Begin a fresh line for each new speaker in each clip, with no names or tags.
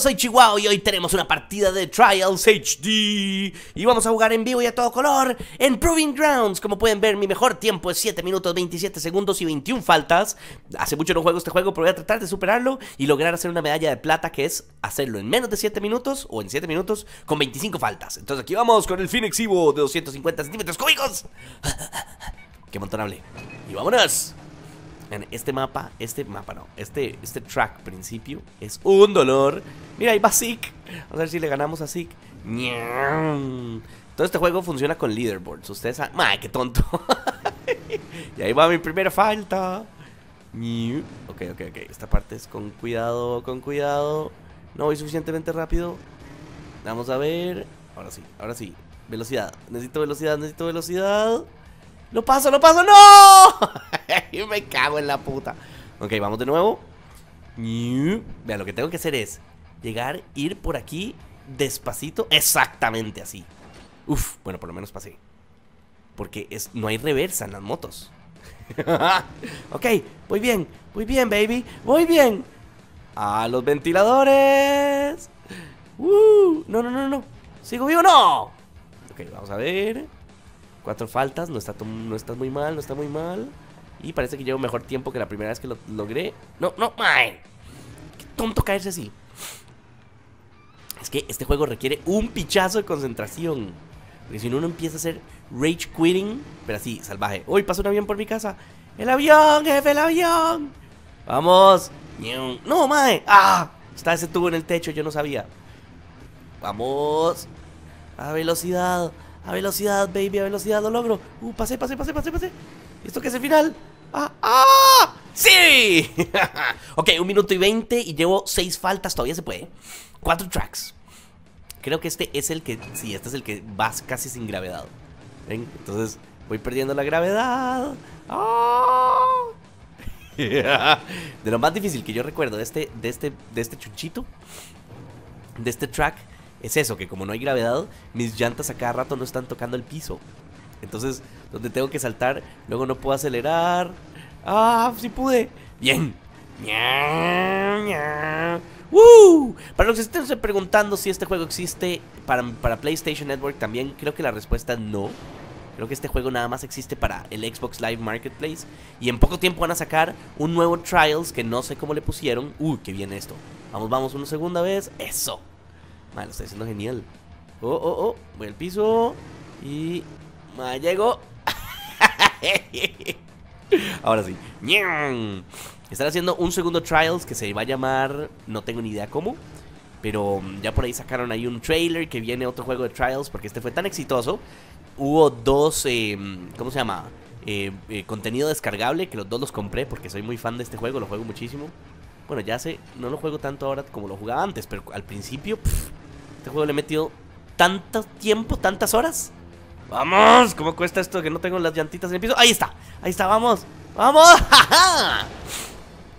soy Chihuahua y hoy tenemos una partida de Trials HD Y vamos a jugar en vivo y a todo color en Proving Grounds Como pueden ver, mi mejor tiempo es 7 minutos 27 segundos y 21 faltas Hace mucho no juego este juego, pero voy a tratar de superarlo Y lograr hacer una medalla de plata que es hacerlo en menos de 7 minutos O en 7 minutos con 25 faltas Entonces aquí vamos con el fin Evo de 250 centímetros cúbicos ¡Qué montonable! ¡Y vámonos! este mapa, este mapa no, este, este track principio es un dolor. Mira, ahí va Zeke. Vamos a ver si le ganamos a Zeke. Todo este juego funciona con leaderboards. Ustedes saben... ¡Ay, qué tonto! y ahí va mi primera falta. Ok, ok, ok. Esta parte es con cuidado, con cuidado. No voy suficientemente rápido. Vamos a ver. Ahora sí, ahora sí. Velocidad. Necesito velocidad, necesito velocidad. Lo paso, lo paso, no. me cago en la puta. Ok, vamos de nuevo. Vea, lo que tengo que hacer es llegar, ir por aquí despacito, exactamente así. Uf, bueno, por lo menos pasé. Porque es, no hay reversa en las motos. ok, voy bien, muy bien, baby, muy bien. A los ventiladores. Uh, no, no, no, no. ¿Sigo vivo? No. Ok, vamos a ver. Cuatro faltas, no está, no muy mal, no está muy mal. Y parece que llevo mejor tiempo que la primera vez que lo logré. No, no, mae Qué tonto caerse así. Es que este juego requiere un pichazo de concentración. Porque si no, uno empieza a hacer rage quitting, pero así, salvaje. Uy, pasa un avión por mi casa. El avión, jefe, el avión. Vamos. No, mae. Ah, está ese tubo en el techo, yo no sabía. Vamos. A velocidad. A velocidad, baby, a velocidad, lo logro. Uh, pasé, pasé, pasé, pasé, pasé. ¿Esto qué es el final? ¡Ah! ¡Ah! ¡Sí! ok, un minuto y veinte y llevo seis faltas, todavía se puede. Cuatro tracks. Creo que este es el que. Sí, este es el que vas casi sin gravedad. ¿Ven? Entonces voy perdiendo la gravedad. ¡Ah! De lo más difícil que yo recuerdo de este, de este, de este chuchito, de este track, es eso, que como no hay gravedad, mis llantas a cada rato no están tocando el piso. Entonces, donde tengo que saltar, luego no puedo acelerar. ¡Ah! ¡Sí pude! ¡Bien! Para los que estén preguntando si este juego existe para, para PlayStation Network, también creo que la respuesta es no. Creo que este juego nada más existe para el Xbox Live Marketplace. Y en poco tiempo van a sacar un nuevo Trials que no sé cómo le pusieron. ¡Uh! ¡Qué bien esto! Vamos, vamos, una segunda vez. ¡Eso! Madre, lo está haciendo genial. Oh, oh, oh. Voy al piso. Y. Me llegó. Ahora sí. Están haciendo un segundo Trials que se va a llamar. No tengo ni idea cómo. Pero ya por ahí sacaron ahí un trailer que viene otro juego de Trials porque este fue tan exitoso. Hubo dos, em, ¿cómo se llama? Em, eh, contenido descargable que los dos los compré porque soy muy fan de este juego, lo juego muchísimo. Bueno, ya sé, no lo juego tanto ahora como lo jugaba antes, pero al principio este juego le he metido tanto tiempo, tantas horas. ¡Vamos! ¿Cómo cuesta esto que no tengo las llantitas en el piso? ¡Ahí está! ¡Ahí está! ¡Vamos! ¡Vamos!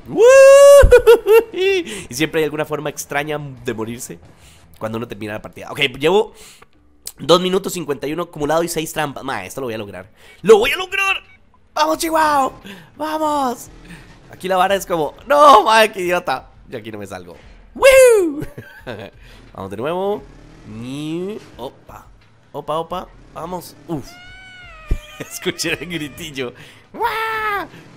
y siempre hay alguna forma extraña de morirse cuando uno termina la partida. Ok, llevo 2 minutos 51 acumulado y 6 trampas. Ma, esto lo voy a lograr. ¡Lo voy a lograr! ¡Vamos, Chihuahua! ¡Vamos! Aquí la vara es como... ¡No, ma, qué idiota! Yo aquí no me salgo. ¡Woo! Vamos de nuevo. Opa. Opa, opa. Vamos. Uf. Escuché el gritillo.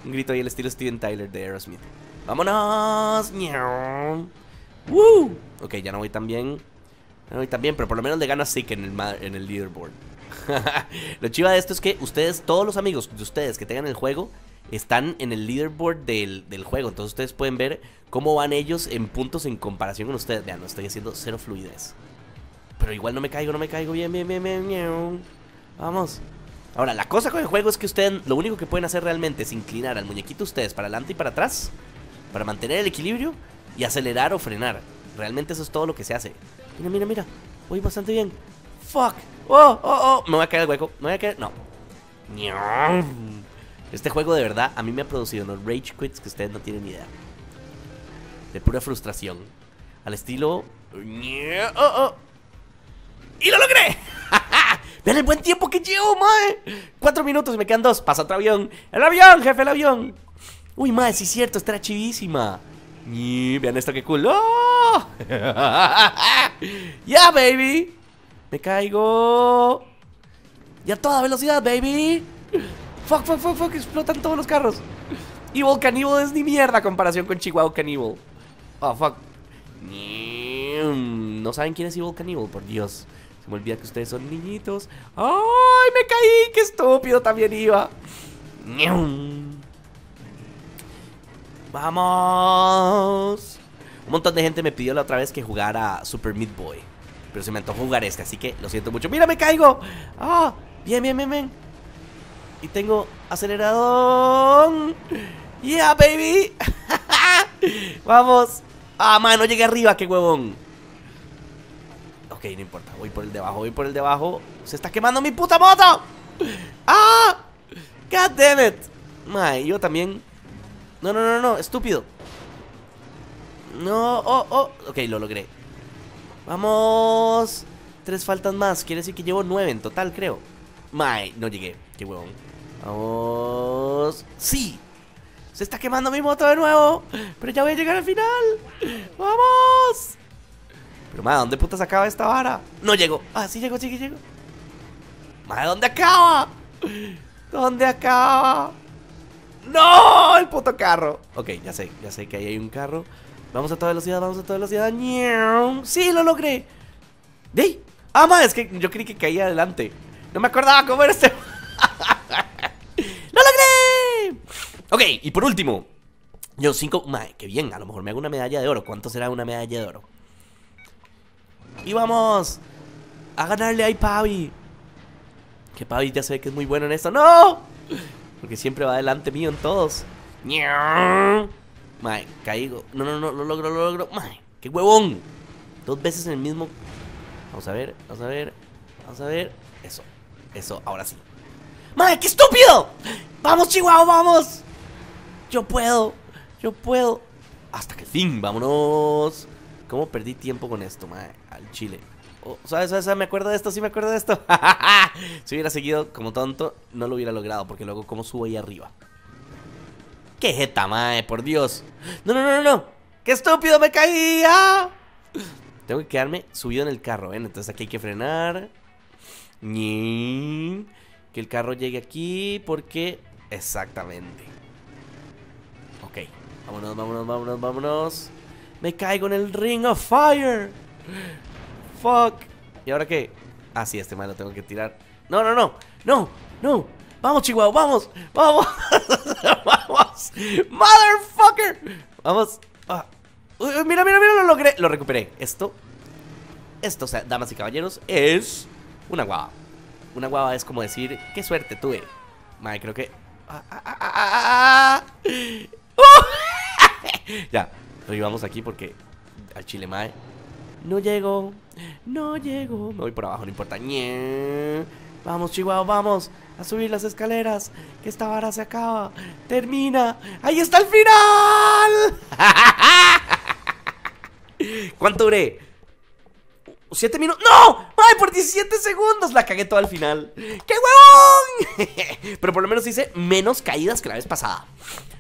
Un grito ahí al estilo Steven Tyler de Aerosmith. ¡Vámonos! Ok, ya no voy tan bien. no voy tan bien, pero por lo menos le gano a Zeke en el, en el leaderboard. lo chiva de esto es que ustedes, todos los amigos de ustedes que tengan el juego, están en el leaderboard del, juego. Entonces ustedes pueden ver cómo van ellos en puntos en comparación con ustedes. Vean, no estoy haciendo cero fluidez. Pero igual no me caigo, no me caigo. Bien, bien, bien, bien, Vamos. Ahora, la cosa con el juego es que ustedes lo único que pueden hacer realmente es inclinar al muñequito ustedes para adelante y para atrás. Para mantener el equilibrio y acelerar o frenar. Realmente eso es todo lo que se hace. Mira, mira, mira. Voy bastante bien. Fuck. Oh, oh, oh. Me voy a caer al hueco. Me voy a caer. No. Este juego de verdad a mí me ha producido unos rage quits que ustedes no tienen idea. De pura frustración. Al estilo... Oh, ¡Oh, y lo logré! ¡Vean el buen tiempo que llevo, mae! Cuatro minutos me quedan dos. Pasa otro avión. ¡El avión, jefe, el avión! ¡Uy, mae, sí es cierto! está chivísima. Y vean esto, qué cool. ¡Ya, baby! Me caigo. ya a toda velocidad, baby. Fuck, fuck, fuck, fuck, explotan todos los carros. Evil Cannibal es ni mierda comparación con Chihuahua Cannibal. Oh, ah, fuck. No saben quién es Evil Cannibal, por Dios. Se me olvida que ustedes son niñitos. ¡Ay, me caí! ¡Qué estúpido también iba! ¡Vamos! Un montón de gente me pidió la otra vez que jugara Super Meat Boy. Pero se me antojó jugar este, así que lo siento mucho. ¡Mira, me caigo! ¡Ah! ¡Bien, bien, bien, bien! Y tengo acelerador. Yeah, baby. Vamos. Ah, no llegué arriba, qué huevón. Ok, no importa. Voy por el debajo, voy por el debajo. Se está quemando mi puta moto. Ah. God damn it. yo también. No, no, no, no, estúpido. No, oh, oh. Ok, lo logré. Vamos. Tres faltas más. Quiere decir que llevo nueve en total, creo. Ma, no llegué. Qué huevón. Vamos. ¡Sí! Se está quemando mi moto de nuevo. Pero ya voy a llegar al final. ¡Vamos! Pero, madre, ¿dónde puta acaba esta vara? No llego. Ah, sí llegó, sí que llego. Madre, ¿dónde acaba? ¿Dónde acaba? ¡No! El puto carro. Ok, ya sé, ya sé que ahí hay un carro. Vamos a toda velocidad, vamos a toda velocidad. ¡Sí, lo logré! ¡Dey! ¡Ah, madre! Es que yo creí que caía adelante. No me acordaba cómo era este. Ok, y por último. Yo cinco. Madre, qué bien. A lo mejor me hago una medalla de oro. ¿Cuánto será una medalla de oro? Y vamos a ganarle a Pavi. Que Pavi ya sabe que es muy bueno en esto. ¡No! Porque siempre va delante mío en todos. ¡May, caigo. No, no, no, lo logro, lo logro. Madre, qué huevón. Dos veces en el mismo. Vamos a ver, vamos a ver, vamos a ver. Eso, eso, ahora sí. ¡May, qué estúpido. Vamos, Chihuahua, vamos. Yo puedo, yo puedo. Hasta que el fin, vámonos. ¿Cómo perdí tiempo con esto, mae Al chile. Oh, ¿sabes, ¿sabes, Me acuerdo de esto, sí me acuerdo de esto. si hubiera seguido como tonto, no lo hubiera logrado. Porque luego, ¿cómo subo ahí arriba? ¡Qué jeta, mae, Por Dios. ¡No, no, no, no! no! qué estúpido me caía! Tengo que quedarme subido en el carro, ¿eh? Entonces aquí hay que frenar. Que el carro llegue aquí porque... Exactamente. Ok, vámonos, vámonos, vámonos, vámonos. Me caigo en el Ring of Fire. Fuck. ¿Y ahora qué? Ah, sí, este mal lo tengo que tirar. No, no, no. No, no. Vamos, Chihuahua, vamos. Vamos. vamos. Motherfucker. Vamos. Ah. mira, mira, mira, lo logré. Lo recuperé. Esto. Esto, o sea, damas y caballeros, es una guava. Una guava es como decir, qué suerte tuve. Madre, creo que... Ah, ah, ah, ah ya, llevamos aquí porque al chile mae. No llego, no llego. Me voy por abajo, no importa. Vamos, Chihuahua, vamos a subir las escaleras. Que esta vara se acaba. Termina. ¡Ahí está el final! ¿Cuánto duré? 7 minutos. ¡No! ¡Ay, por 17 segundos! La cagué toda al final. ¡Qué huevón! Pero por lo menos hice menos caídas que la vez pasada.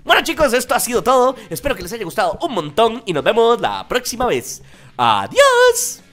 Bueno, chicos, esto ha sido todo. Espero que les haya gustado un montón y nos vemos la próxima vez. ¡Adiós!